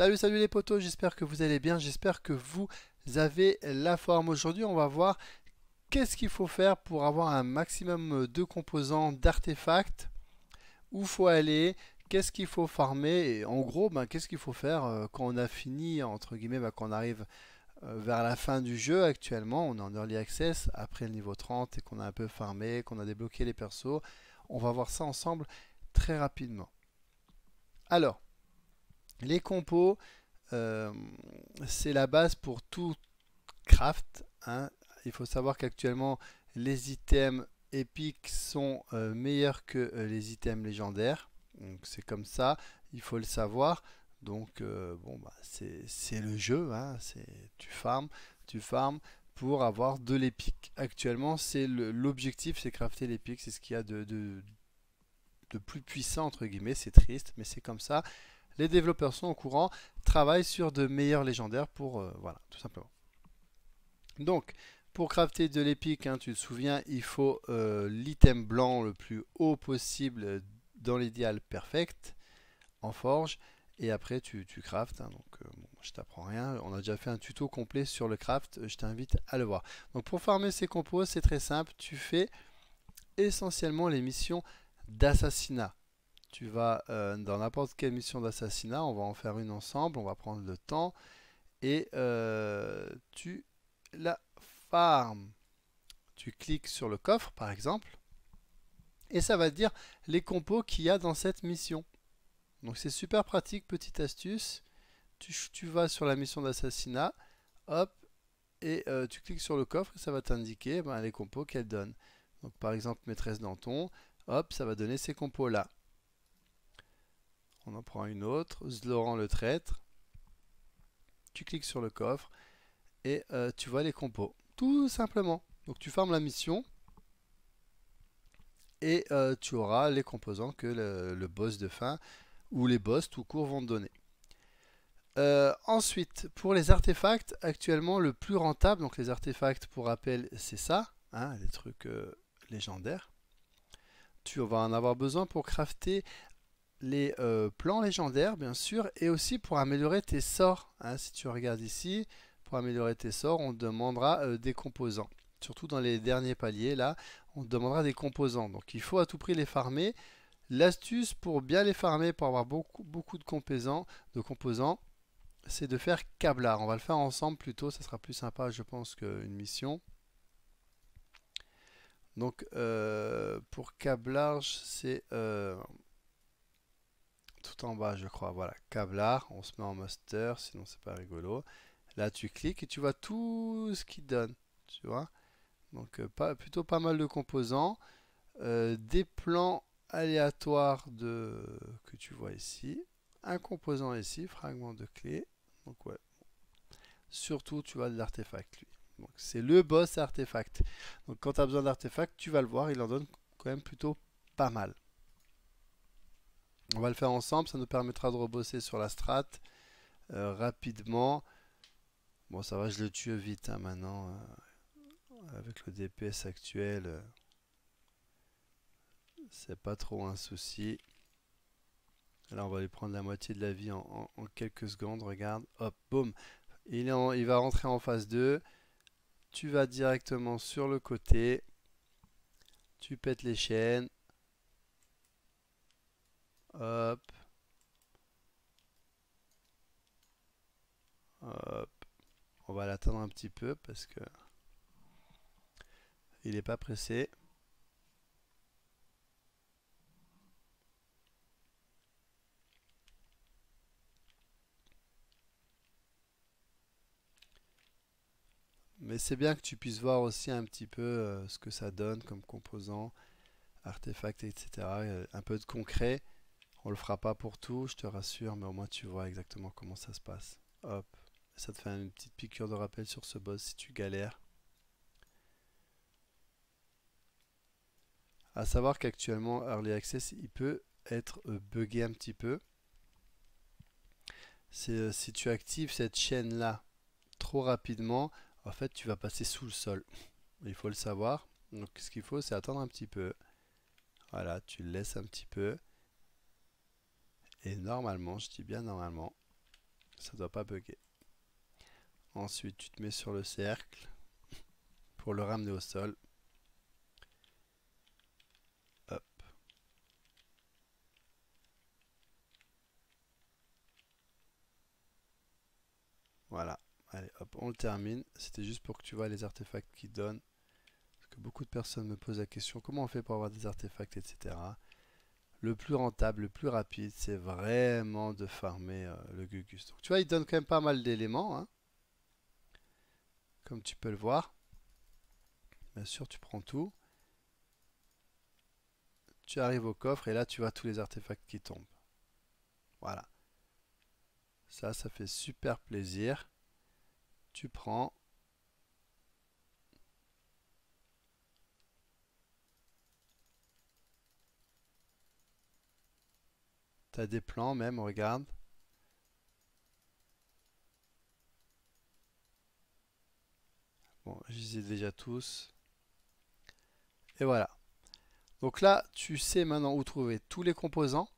Salut, salut les potos, j'espère que vous allez bien, j'espère que vous avez la forme. Aujourd'hui, on va voir qu'est-ce qu'il faut faire pour avoir un maximum de composants, d'artefacts, où faut aller, qu'est-ce qu'il faut farmer, et en gros, ben, qu'est-ce qu'il faut faire euh, quand on a fini, entre guillemets, ben, quand on arrive euh, vers la fin du jeu actuellement, on est en early access après le niveau 30 et qu'on a un peu farmé, qu'on a débloqué les persos. On va voir ça ensemble très rapidement. Alors, les compos, euh, c'est la base pour tout craft. Hein. Il faut savoir qu'actuellement, les items épiques sont euh, meilleurs que euh, les items légendaires. Donc c'est comme ça, il faut le savoir. Donc bon, bah, c'est le jeu. Hein. Tu farmes, tu farmes pour avoir de l'épique. Actuellement, c'est l'objectif, c'est crafter l'épique. C'est ce qu'il y a de, de plus puissant entre guillemets. C'est triste, mais c'est comme ça les développeurs sont au courant, travaillent sur de meilleurs légendaires pour... Euh, voilà, tout simplement. Donc, pour crafter de l'épique, hein, tu te souviens, il faut euh, l'item blanc le plus haut possible dans l'idéal perfect en forge. Et après, tu, tu craftes. Hein, donc, euh, je t'apprends rien. On a déjà fait un tuto complet sur le craft. Je t'invite à le voir. Donc, pour farmer ces compos, c'est très simple. Tu fais essentiellement les missions d'assassinat tu vas euh, dans n'importe quelle mission d'assassinat, on va en faire une ensemble, on va prendre le temps, et euh, tu la farmes. Tu cliques sur le coffre par exemple, et ça va te dire les compos qu'il y a dans cette mission. Donc c'est super pratique, petite astuce. Tu, vas sur la mission d'assassinat, hop, et euh, tu cliques sur le coffre et ça va t'indiquer ben, les compos qu'elle donne. Donc par exemple maîtresse Danton, hop, ça va donner ces compos là. On en prend une autre, Zloran le traître. Tu cliques sur le coffre et euh, tu vois les compos. Tout simplement. Donc tu fermes la mission et euh, tu auras les composants que le, boss de fin ou les boss tout court vont te donner. Euh, ensuite, pour les artefacts, actuellement le plus rentable, donc les artefacts pour rappel, c'est ça, hein, les trucs légendaires. Tu vas en avoir besoin pour crafter les euh, plans légendaires, bien sûr, et aussi pour améliorer tes sorts. Hein, si tu regardes ici, pour améliorer tes sorts, on demandera euh, des composants. Surtout dans les derniers paliers, là, on demandera des composants. Donc il faut à tout prix les farmer. L'astuce pour bien les farmer, pour avoir beaucoup, beaucoup de composants, de composants c'est de faire câblard. On va le faire ensemble plutôt, ça sera plus sympa, je pense, qu'une mission. Donc, euh, pour câblage, c'est tout en bas, je crois. Voilà, Kavlar, on se met en master, sinon c'est pas rigolo. Là, tu cliques et tu vois tout ce qu'il donne, tu vois. Donc, euh, pas, plutôt pas mal de composants. Euh, des plans aléatoires de, que tu vois ici. Un composant ici, fragment de clé. Donc, ouais. Surtout, tu vois de l'artefact, lui. Donc, c'est le boss artefact. Donc, quand tu as besoin d'artefact, tu vas le voir. Il en donne quand même plutôt pas mal. On va le faire ensemble, ça nous permettra de rebosser sur la strat euh, rapidement. Bon, ça va, je le tue vite hein, maintenant. Euh, avec le DPS actuel, euh, c'est pas trop un souci. Alors, on va lui prendre la moitié de la vie en, quelques secondes. Regarde, hop, boum. Il, il va rentrer en phase 2. Tu vas directement sur le côté. Tu pètes les chaînes. Hop. On va l'attendre un petit peu parce que il n'est pas pressé. Mais c'est bien que tu puisses voir aussi un petit peu euh, ce que ça donne comme composant, artefact, etc. Euh, un peu de concret. On le fera pas pour tout, je te rassure, mais au moins tu vois exactement comment ça se passe. Hop, ça te fait une petite piqûre de rappel sur ce boss si tu galères. À savoir qu'actuellement Early Access, il peut être euh, buggé un petit peu. Euh, si tu actives cette chaîne là trop rapidement, en fait tu vas passer sous le sol. Il faut le savoir. Donc ce qu'il faut c'est attendre un petit peu. Voilà, tu le laisses un petit peu. Et normalement, je dis bien normalement, ça doit pas bugger. Ensuite, tu te mets sur le cercle pour le ramener au sol. Voilà. Allez, hop, on le termine. C'était juste pour que tu vois les artefacts qui donne. Parce que beaucoup de personnes me posent la question comment on fait pour avoir des artefacts, etc le plus rentable, le plus rapide, c'est vraiment de farmer euh, le Gugus. Donc, tu vois, il donne quand même pas mal d'éléments. Hein, comme tu peux le voir. Bien sûr, tu prends tout. Tu arrives au coffre et là, tu vois tous les artefacts qui tombent. Voilà. Ça, ça fait super plaisir. Tu prends. T'as des plans même, regarde. Bon, ai déjà tous. Et voilà. Donc là, tu sais maintenant où trouver tous les composants.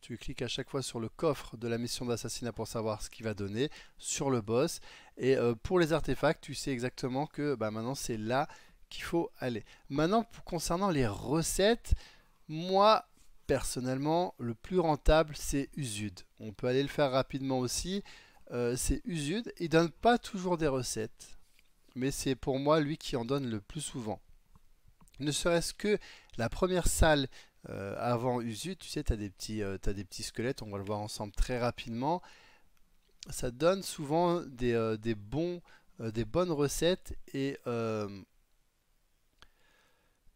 Tu cliques à chaque fois sur le coffre de la mission d'assassinat pour savoir ce qu'il va donner, sur le boss. Et euh, pour les artefacts, tu sais exactement que bah, maintenant c'est là qu'il faut aller. Maintenant, concernant les recettes, moi, personnellement, le plus rentable, c'est Usud. On peut aller le faire rapidement aussi. Euh, c'est Usud. Il donne pas toujours des recettes, mais c'est pour moi lui qui en donne le plus souvent. Ne serait-ce que la première salle euh, avant Usud, tu sais, tu as, des petits, euh, tu as des petits squelettes, on va le voir ensemble très rapidement. Ça donne souvent des, des bons, des bonnes recettes et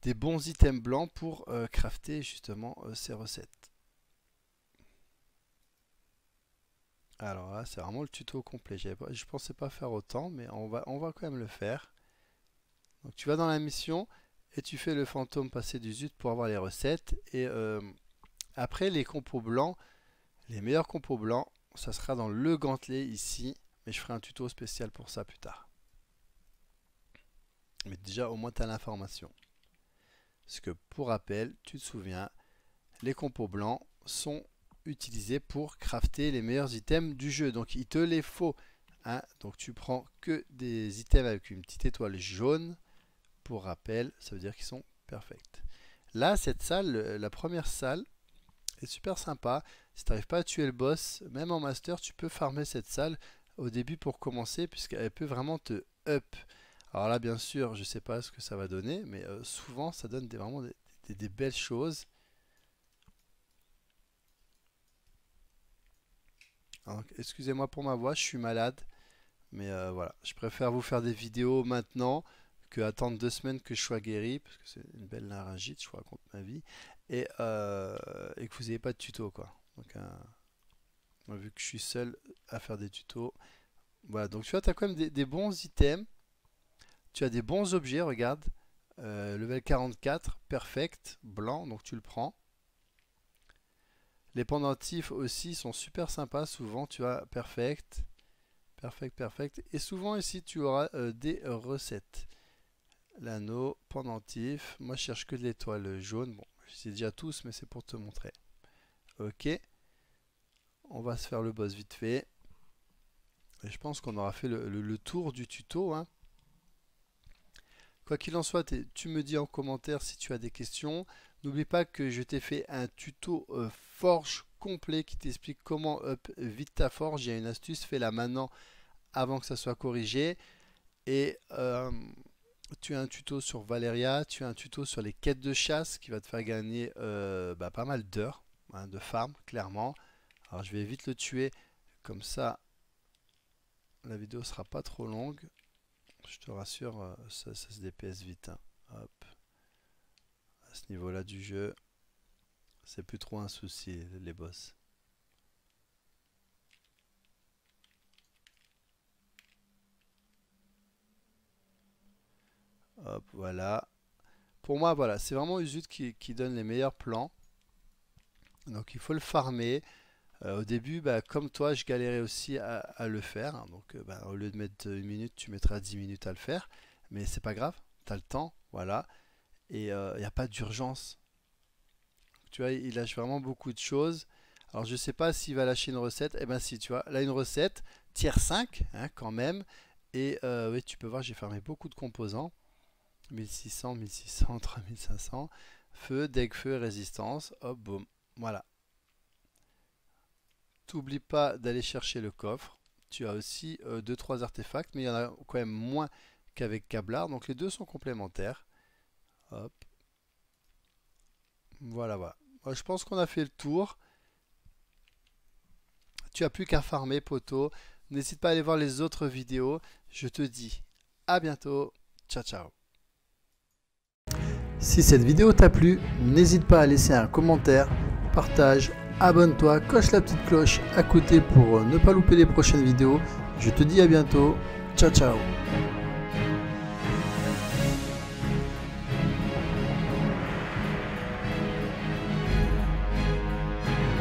des bons items blancs pour euh, crafter justement euh, ces recettes. Alors là, c'est vraiment le tuto complet. Je je pensais pas faire autant, mais on va, on va quand même le faire. Donc tu vas dans la mission et tu fais le fantôme passer du zut pour avoir les recettes. Et euh, après, les compos blancs, les meilleurs compos blancs, ça sera dans le gantelet ici. Mais je ferai un tuto spécial pour ça plus tard. Mais déjà, au moins, tu as l'information. Parce que pour rappel, tu te souviens, les compos blancs sont utilisés pour crafter les meilleurs items du jeu. Donc il te les faut. Hein. Donc tu prends que des items avec une petite étoile jaune. Pour rappel, ça veut dire qu'ils sont perfects. Là, cette salle, la première salle, est super sympa. Si tu n'arrives pas à tuer le boss, même en master, tu peux farmer cette salle au début pour commencer, puisqu'elle peut vraiment te up. Alors là, bien sûr, je ne sais pas ce que ça va donner, mais euh, souvent, ça donne des, vraiment des, belles choses. Excusez-moi pour ma voix, je suis malade. Mais euh, voilà, je préfère vous faire des vidéos maintenant qu'attendre deux semaines que je sois guéri, parce que c'est une belle laryngite, je vous raconte ma vie, et, euh, que vous n'ayez pas de tuto. quoi. Donc, vu que je suis seul à faire des tutos, voilà, donc tu vois, tu as quand même des bons items. Tu as des bons objets, regarde. Euh, level 44, perfect, blanc, donc tu le prends. Les pendentifs aussi sont super sympas. Souvent, tu as perfect, perfect, perfect. Et souvent ici, tu auras euh, des recettes. L'anneau, pendentif. Moi, je cherche que de l'étoile jaune. Bon, je sais déjà tous, mais c'est pour te montrer. Ok. On va se faire le boss vite fait. Et je pense qu'on aura fait le, tour du tuto. Hein. Quoi qu'il en soit, tu me dis en commentaire si tu as des questions. N'oublie pas que je t'ai fait un tuto euh, forge complet qui t'explique comment up vite ta forge. Il y a une astuce, fais-la maintenant avant que ça soit corrigé. Et euh, tu as un tuto sur Valeria, tu as un tuto sur les quêtes de chasse qui va te faire gagner euh, bah, pas mal d'heures hein, de farm, clairement. Alors je vais vite le tuer, comme ça la vidéo sera pas trop longue je te rassure, euh, ça, se DPS vite. Hein. À ce niveau-là du jeu, c'est plus trop un souci, les boss. Hop, voilà. Pour moi, voilà, c'est vraiment Usut qui, qui donne les meilleurs plans. Donc il faut le farmer. Euh, au début, bah, comme toi, je galérais aussi à, le faire. Donc, euh, bah, au lieu de mettre une minute, tu mettras 10 minutes à le faire. Mais c'est pas grave, tu as le temps, voilà. Et il euh, n'y a pas d'urgence. Tu vois, il lâche vraiment beaucoup de choses. Alors, je sais pas s'il va lâcher une recette. Eh ben, si, tu vois, là, une recette, tiers 5, hein, quand même. Et oui, tu peux voir, j'ai fermé beaucoup de composants. 1600, 1600, 3500. Feu, deck, feu, résistance. Hop, boum. Voilà t'oublie pas d'aller chercher le coffre. Tu as aussi euh, deux trois artefacts, mais il y en a quand même moins qu'avec Kablar. Donc les deux sont complémentaires. Voilà, voilà. Je pense qu'on a fait le tour. Tu as plus qu'à farmer, poteau. N'hésite pas à aller voir les autres vidéos. Je te dis à bientôt. Ciao, ciao. Si cette vidéo t'a plu, n'hésite pas à laisser un commentaire, partage abonne-toi, coche la petite cloche à côté pour euh, ne pas louper les prochaines vidéos. Je te dis à bientôt. Ciao ciao